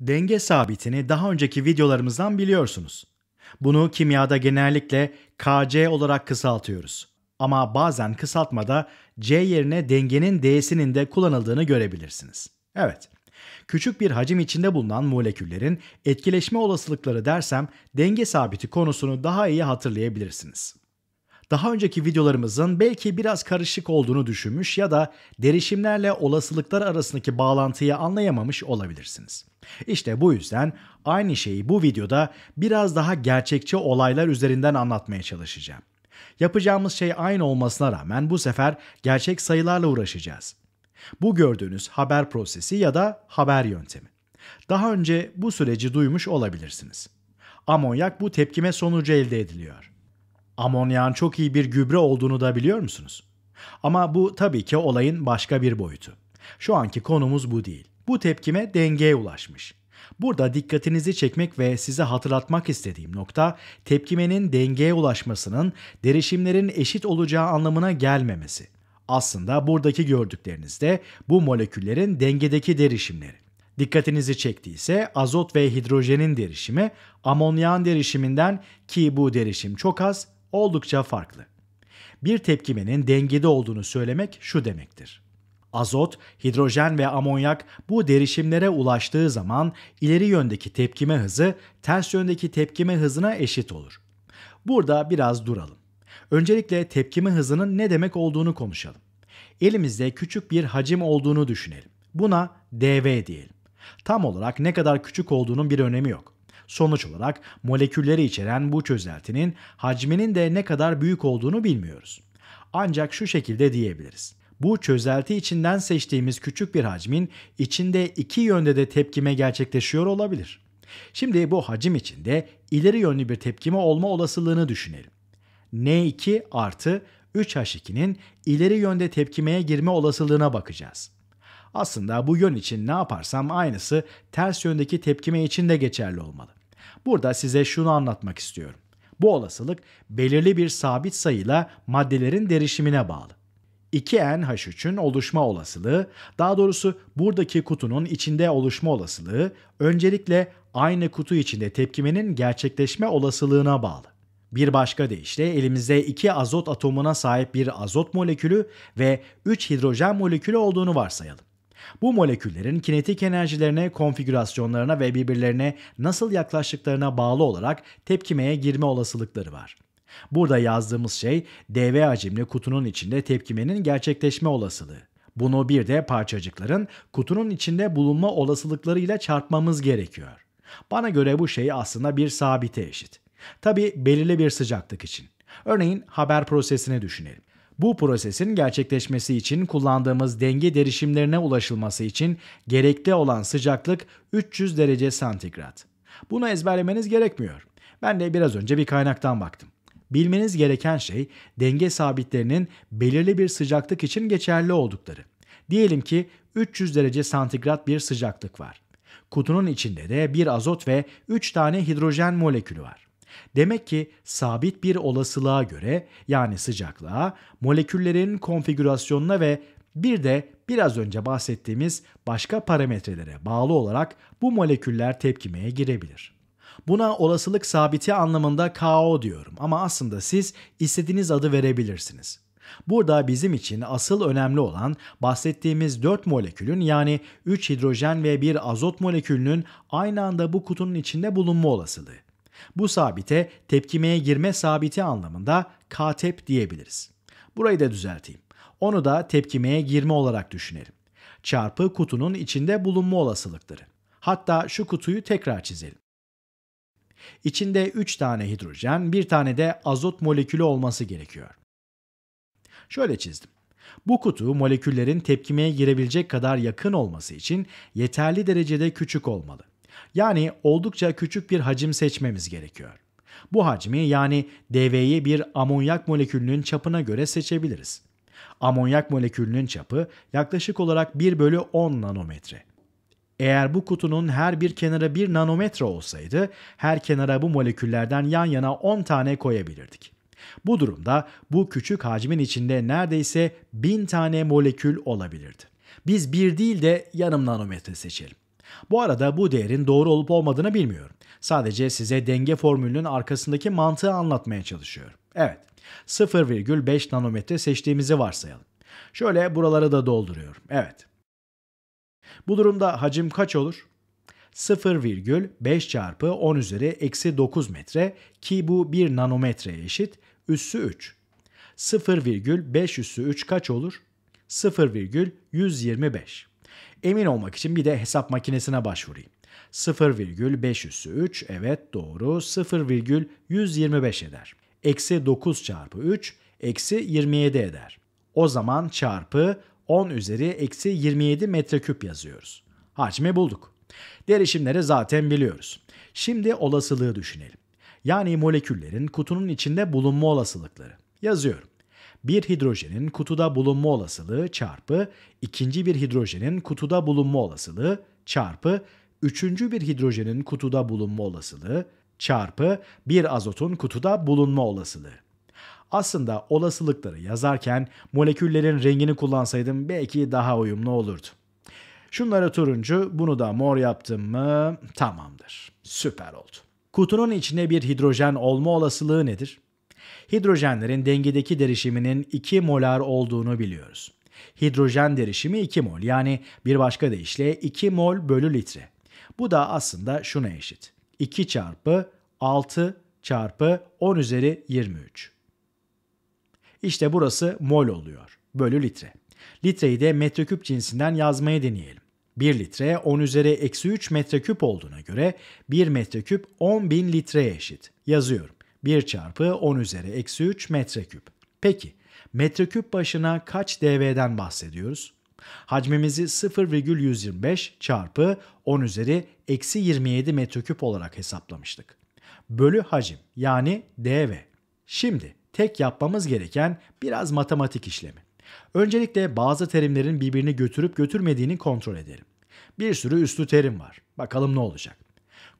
Denge sabitini daha önceki videolarımızdan biliyorsunuz. Bunu kimyada genellikle Kc olarak kısaltıyoruz. Ama bazen kısaltmada C yerine dengenin D'sinin de kullanıldığını görebilirsiniz. Evet, küçük bir hacim içinde bulunan moleküllerin etkileşme olasılıkları dersem denge sabiti konusunu daha iyi hatırlayabilirsiniz. Daha önceki videolarımızın belki biraz karışık olduğunu düşünmüş ya da derişimlerle olasılıklar arasındaki bağlantıyı anlayamamış olabilirsiniz. İşte bu yüzden aynı şeyi bu videoda biraz daha gerçekçi olaylar üzerinden anlatmaya çalışacağım. Yapacağımız şey aynı olmasına rağmen bu sefer gerçek sayılarla uğraşacağız. Bu gördüğünüz haber prosesi ya da haber yöntemi. Daha önce bu süreci duymuş olabilirsiniz. Amonyak bu tepkime sonucu elde ediliyor amonyağın çok iyi bir gübre olduğunu da biliyor musunuz? Ama bu tabii ki olayın başka bir boyutu. Şu anki konumuz bu değil. Bu tepkime dengeye ulaşmış. Burada dikkatinizi çekmek ve size hatırlatmak istediğim nokta tepkimenin dengeye ulaşmasının derişimlerin eşit olacağı anlamına gelmemesi. Aslında buradaki gördüklerinizde bu moleküllerin dengedeki derişimleri. Dikkatinizi çektiyse azot ve hidrojenin derişimi amonyağın derişiminden ki bu derişim çok az oldukça farklı. Bir tepkimenin dengede olduğunu söylemek şu demektir. Azot, hidrojen ve amonyak bu derişimlere ulaştığı zaman ileri yöndeki tepkime hızı ters yöndeki tepkime hızına eşit olur. Burada biraz duralım. Öncelikle tepkime hızının ne demek olduğunu konuşalım. Elimizde küçük bir hacim olduğunu düşünelim. Buna dv diyelim. Tam olarak ne kadar küçük olduğunun bir önemi yok. Sonuç olarak molekülleri içeren bu çözeltinin hacminin de ne kadar büyük olduğunu bilmiyoruz. Ancak şu şekilde diyebiliriz. Bu çözelti içinden seçtiğimiz küçük bir hacmin içinde iki yönde de tepkime gerçekleşiyor olabilir. Şimdi bu hacim içinde ileri yönlü bir tepkime olma olasılığını düşünelim. N2 artı 3H2'nin ileri yönde tepkimeye girme olasılığına bakacağız. Aslında bu yön için ne yaparsam aynısı ters yöndeki tepkime için de geçerli olmalı. Burada size şunu anlatmak istiyorum. Bu olasılık belirli bir sabit sayıyla maddelerin derişimine bağlı. 2NH3'ün oluşma olasılığı, daha doğrusu buradaki kutunun içinde oluşma olasılığı, öncelikle aynı kutu içinde tepkimenin gerçekleşme olasılığına bağlı. Bir başka deyişle elimizde 2 azot atomuna sahip bir azot molekülü ve 3 hidrojen molekülü olduğunu varsayalım. Bu moleküllerin kinetik enerjilerine, konfigürasyonlarına ve birbirlerine nasıl yaklaştıklarına bağlı olarak tepkimeye girme olasılıkları var. Burada yazdığımız şey DV hacimli kutunun içinde tepkimenin gerçekleşme olasılığı. Bunu bir de parçacıkların kutunun içinde bulunma olasılıklarıyla çarpmamız gerekiyor. Bana göre bu şey aslında bir sabite eşit. Tabi belirli bir sıcaklık için. Örneğin haber prosesini düşünelim. Bu prosesin gerçekleşmesi için kullandığımız denge derişimlerine ulaşılması için gerekli olan sıcaklık 300 derece santigrat. Bunu ezberlemeniz gerekmiyor. Ben de biraz önce bir kaynaktan baktım. Bilmeniz gereken şey denge sabitlerinin belirli bir sıcaklık için geçerli oldukları. Diyelim ki 300 derece santigrat bir sıcaklık var. Kutunun içinde de bir azot ve 3 tane hidrojen molekülü var. Demek ki sabit bir olasılığa göre yani sıcaklığa, moleküllerin konfigürasyonuna ve bir de biraz önce bahsettiğimiz başka parametrelere bağlı olarak bu moleküller tepkimeye girebilir. Buna olasılık sabiti anlamında KO diyorum ama aslında siz istediğiniz adı verebilirsiniz. Burada bizim için asıl önemli olan bahsettiğimiz 4 molekülün yani 3 hidrojen ve 1 azot molekülünün aynı anda bu kutunun içinde bulunma olasılığı. Bu sabite tepkimeye girme sabiti anlamında katep diyebiliriz. Burayı da düzelteyim. Onu da tepkimeye girme olarak düşünelim. Çarpı kutunun içinde bulunma olasılıkları. Hatta şu kutuyu tekrar çizelim. İçinde 3 tane hidrojen, 1 tane de azot molekülü olması gerekiyor. Şöyle çizdim. Bu kutu moleküllerin tepkimeye girebilecek kadar yakın olması için yeterli derecede küçük olmalı. Yani oldukça küçük bir hacim seçmemiz gerekiyor. Bu hacmi yani DV'yi bir amonyak molekülünün çapına göre seçebiliriz. Amonyak molekülünün çapı yaklaşık olarak 1 bölü 10 nanometre. Eğer bu kutunun her bir kenara 1 nanometre olsaydı her kenara bu moleküllerden yan yana 10 tane koyabilirdik. Bu durumda bu küçük hacmin içinde neredeyse 1000 tane molekül olabilirdi. Biz bir değil de yarım nanometre seçelim. Bu arada bu değerin doğru olup olmadığını bilmiyorum. Sadece size denge formülünün arkasındaki mantığı anlatmaya çalışıyorum. Evet, 0,5 nanometre seçtiğimizi varsayalım. Şöyle buraları da dolduruyorum. Evet. Bu durumda hacim kaç olur? 0,5 çarpı 10 üzeri eksi 9 metre ki bu 1 nanometreye eşit üssü 3. 0,5 üssü 3 kaç olur? 0,125. Emin olmak için bir de hesap makinesine başvurayım. 0,503 evet doğru 0,125 eder. Eksi 9 çarpı 3 eksi 27 eder. O zaman çarpı 10 üzeri eksi 27 metreküp yazıyoruz. Hacmi bulduk. Derişimleri zaten biliyoruz. Şimdi olasılığı düşünelim. Yani moleküllerin kutunun içinde bulunma olasılıkları. Yazıyorum bir hidrojenin kutuda bulunma olasılığı çarpı ikinci bir hidrojenin kutuda bulunma olasılığı çarpı üçüncü bir hidrojenin kutuda bulunma olasılığı çarpı bir azotun kutuda bulunma olasılığı. Aslında olasılıkları yazarken moleküllerin rengini kullansaydım belki daha uyumlu olurdu. Şunları turuncu, bunu da mor yaptım mı tamamdır. Süper oldu. Kutunun içine bir hidrojen olma olasılığı nedir? hidrojenlerin dengedeki derişiminin 2 molar olduğunu biliyoruz. Hidrojen derişimi 2 mol yani bir başka deyişle 2 mol bölü litre. Bu da aslında şuna eşit. 2 çarpı 6 çarpı 10 üzeri 23. İşte burası mol oluyor. Bölü litre. Litreyi de metreküp cinsinden yazmayı deneyelim. 1 litre 10 üzeri eksi 3 metreküp olduğuna göre 1 metreküp 10 bin litreye eşit. Yazıyorum. 1 çarpı 10 üzeri eksi 3 metreküp. Peki metreküp başına kaç dV'den bahsediyoruz? Hacmimizi 0,125 çarpı 10 üzeri eksi 27 metreküp olarak hesaplamıştık. Bölü hacim yani dv. Şimdi tek yapmamız gereken biraz matematik işlemi. Öncelikle bazı terimlerin birbirini götürüp götürmediğini kontrol edelim. Bir sürü üstü terim var. Bakalım ne olacak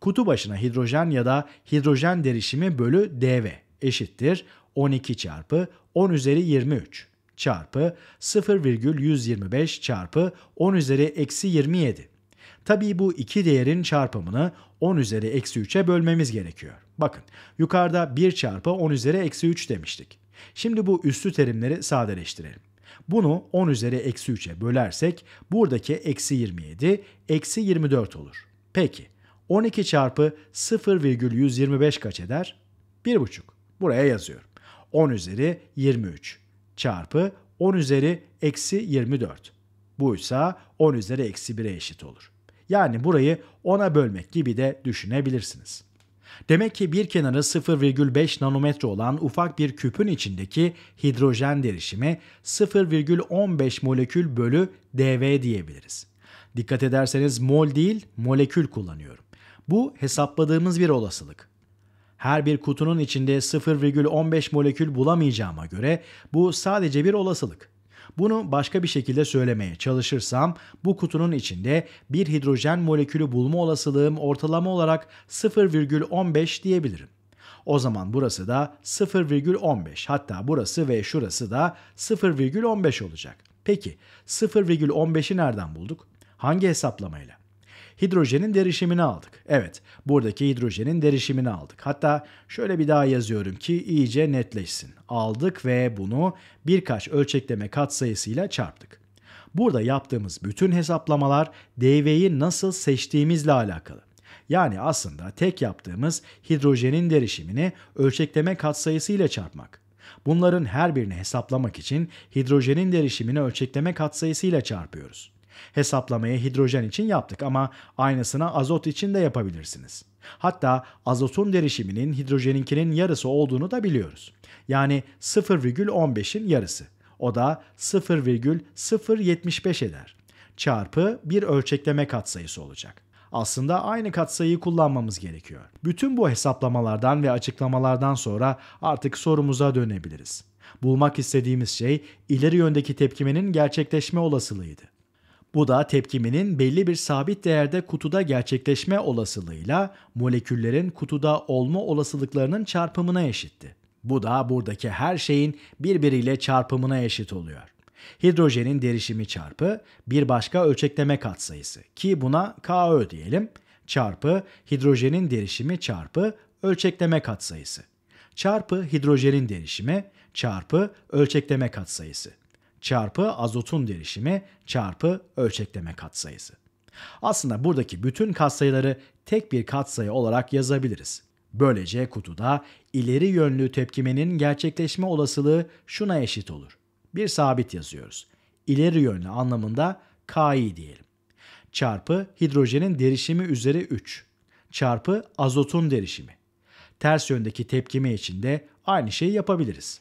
kutu başına hidrojen ya da hidrojen derişimi bölü dV eşittir 12 çarpı 10 üzeri 23 çarpı 0,125 çarpı 10 üzeri eksi 27. Tabii bu iki değerin çarpımını 10 üzeri eksi 3'e bölmemiz gerekiyor. Bakın yukarıda 1 çarpı 10 üzeri eksi 3 demiştik. Şimdi bu üstü terimleri sadeleştirelim. Bunu 10 üzeri eksi 3'e bölersek buradaki eksi 27, eksi 24 olur. Peki 12 çarpı 0,125 kaç eder? 1,5. Buraya yazıyorum. 10 üzeri 23 çarpı 10 üzeri eksi 24. Buysa 10 üzeri eksi 1'e eşit olur. Yani burayı 10'a bölmek gibi de düşünebilirsiniz. Demek ki bir kenarı 0,5 nanometre olan ufak bir küpün içindeki hidrojen derişimi 0,15 molekül bölü dv diyebiliriz. Dikkat ederseniz mol değil molekül kullanıyorum. Bu hesapladığımız bir olasılık. Her bir kutunun içinde 0,15 molekül bulamayacağıma göre bu sadece bir olasılık. Bunu başka bir şekilde söylemeye çalışırsam bu kutunun içinde bir hidrojen molekülü bulma olasılığım ortalama olarak 0,15 diyebilirim. O zaman burası da 0,15 hatta burası ve şurası da 0,15 olacak. Peki 0,15'i nereden bulduk? Hangi hesaplamayla? hidrojenin derişimini aldık. Evet, buradaki hidrojenin derişimini aldık. Hatta şöyle bir daha yazıyorum ki iyice netleşsin. Aldık ve bunu birkaç ölçekleme katsayısıyla çarptık. Burada yaptığımız bütün hesaplamalar DV'yi nasıl seçtiğimizle alakalı. Yani aslında tek yaptığımız hidrojenin derişimini ölçekleme katsayısıyla çarpmak. Bunların her birini hesaplamak için hidrojenin derişimini ölçekleme katsayısıyla çarpıyoruz. Hesaplamayı hidrojen için yaptık ama aynısını azot için de yapabilirsiniz. Hatta azotun derişiminin hidrojeninkinin yarısı olduğunu da biliyoruz. Yani 0,15'in yarısı. O da 0,075 eder. Çarpı bir ölçekleme katsayısı olacak. Aslında aynı katsayıyı kullanmamız gerekiyor. Bütün bu hesaplamalardan ve açıklamalardan sonra artık sorumuza dönebiliriz. Bulmak istediğimiz şey ileri yöndeki tepkimenin gerçekleşme olasılığıydı. Bu da tepkiminin belli bir sabit değerde kutuda gerçekleşme olasılığıyla moleküllerin kutuda olma olasılıklarının çarpımına eşitti. Bu da buradaki her şeyin birbiriyle çarpımına eşit oluyor. Hidrojenin derişimi çarpı bir başka ölçekleme katsayısı ki buna KÖ diyelim çarpı hidrojenin derişimi çarpı ölçekleme katsayısı çarpı hidrojenin derişimi çarpı ölçekleme katsayısı çarpı azotun derişimi çarpı ölçekleme katsayısı. Aslında buradaki bütün katsayıları tek bir katsayı olarak yazabiliriz. Böylece kutuda ileri yönlü tepkimenin gerçekleşme olasılığı şuna eşit olur. Bir sabit yazıyoruz. İleri yönlü anlamında Ki diyelim. Çarpı hidrojenin derişimi üzeri 3. Çarpı azotun derişimi. Ters yöndeki tepkime için de aynı şeyi yapabiliriz.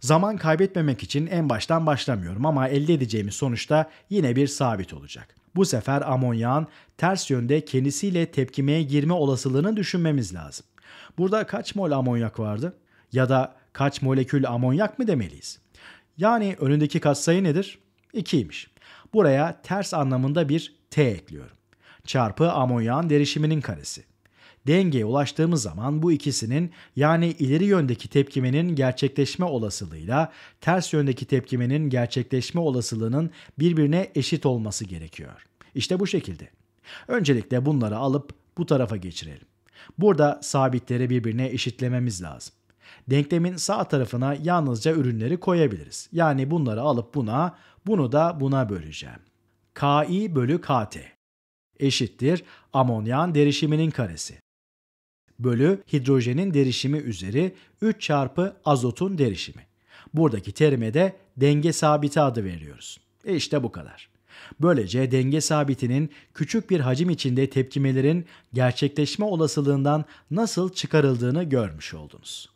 Zaman kaybetmemek için en baştan başlamıyorum ama elde edeceğimiz sonuçta yine bir sabit olacak. Bu sefer amonyağın ters yönde kendisiyle tepkimeye girme olasılığını düşünmemiz lazım. Burada kaç mol amonyak vardı? Ya da kaç molekül amonyak mı demeliyiz? Yani önündeki katsayı nedir? 2'ymiş. Buraya ters anlamında bir T ekliyorum. Çarpı amonyağın derişiminin karesi dengeye ulaştığımız zaman bu ikisinin yani ileri yöndeki tepkimenin gerçekleşme olasılığıyla ters yöndeki tepkimenin gerçekleşme olasılığının birbirine eşit olması gerekiyor. İşte bu şekilde. Öncelikle bunları alıp bu tarafa geçirelim. Burada sabitleri birbirine eşitlememiz lazım. Denklemin sağ tarafına yalnızca ürünleri koyabiliriz. Yani bunları alıp buna, bunu da buna böleceğim. KI bölü KT eşittir amonyan derişiminin karesi bölü hidrojenin derişimi üzeri 3 çarpı azotun derişimi. Buradaki terime de denge sabiti adı veriyoruz. E işte bu kadar. Böylece denge sabitinin küçük bir hacim içinde tepkimelerin gerçekleşme olasılığından nasıl çıkarıldığını görmüş oldunuz.